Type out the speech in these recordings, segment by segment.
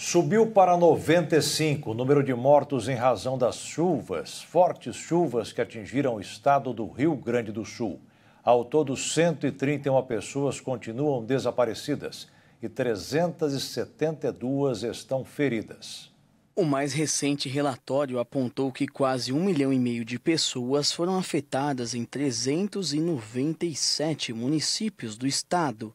Subiu para 95 o número de mortos em razão das chuvas, fortes chuvas que atingiram o estado do Rio Grande do Sul. Ao todo, 131 pessoas continuam desaparecidas e 372 estão feridas. O mais recente relatório apontou que quase um milhão e meio de pessoas foram afetadas em 397 municípios do estado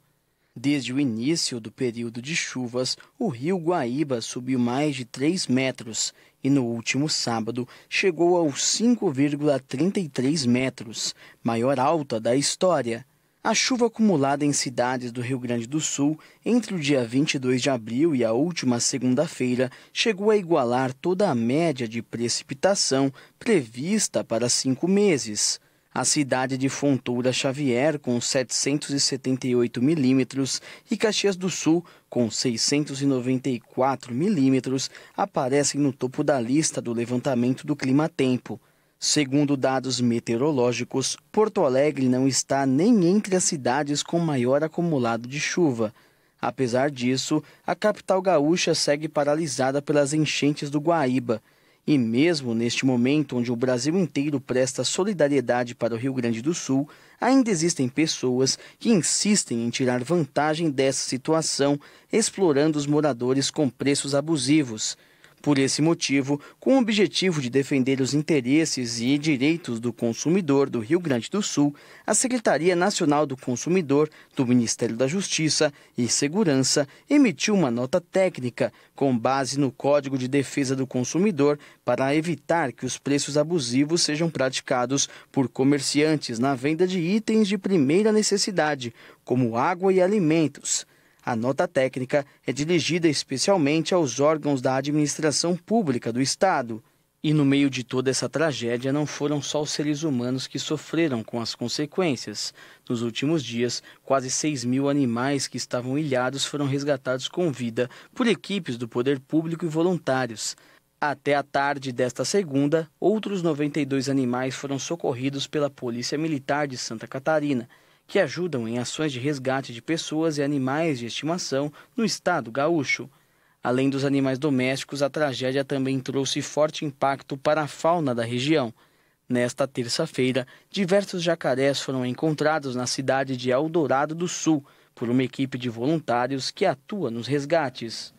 Desde o início do período de chuvas, o rio Guaíba subiu mais de 3 metros e no último sábado chegou aos 5,33 metros, maior alta da história. A chuva acumulada em cidades do Rio Grande do Sul entre o dia 22 de abril e a última segunda-feira chegou a igualar toda a média de precipitação prevista para cinco meses. A cidade de Fontoura Xavier, com 778 milímetros, e Caxias do Sul, com 694 milímetros, aparecem no topo da lista do levantamento do clima-tempo. Segundo dados meteorológicos, Porto Alegre não está nem entre as cidades com maior acumulado de chuva. Apesar disso, a capital gaúcha segue paralisada pelas enchentes do Guaíba. E mesmo neste momento onde o Brasil inteiro presta solidariedade para o Rio Grande do Sul, ainda existem pessoas que insistem em tirar vantagem dessa situação, explorando os moradores com preços abusivos. Por esse motivo, com o objetivo de defender os interesses e direitos do consumidor do Rio Grande do Sul, a Secretaria Nacional do Consumidor do Ministério da Justiça e Segurança emitiu uma nota técnica com base no Código de Defesa do Consumidor para evitar que os preços abusivos sejam praticados por comerciantes na venda de itens de primeira necessidade, como água e alimentos a nota técnica é dirigida especialmente aos órgãos da administração pública do Estado. E no meio de toda essa tragédia, não foram só os seres humanos que sofreram com as consequências. Nos últimos dias, quase 6 mil animais que estavam ilhados foram resgatados com vida por equipes do poder público e voluntários. Até a tarde desta segunda, outros 92 animais foram socorridos pela Polícia Militar de Santa Catarina que ajudam em ações de resgate de pessoas e animais de estimação no estado gaúcho. Além dos animais domésticos, a tragédia também trouxe forte impacto para a fauna da região. Nesta terça-feira, diversos jacarés foram encontrados na cidade de Eldorado do Sul por uma equipe de voluntários que atua nos resgates.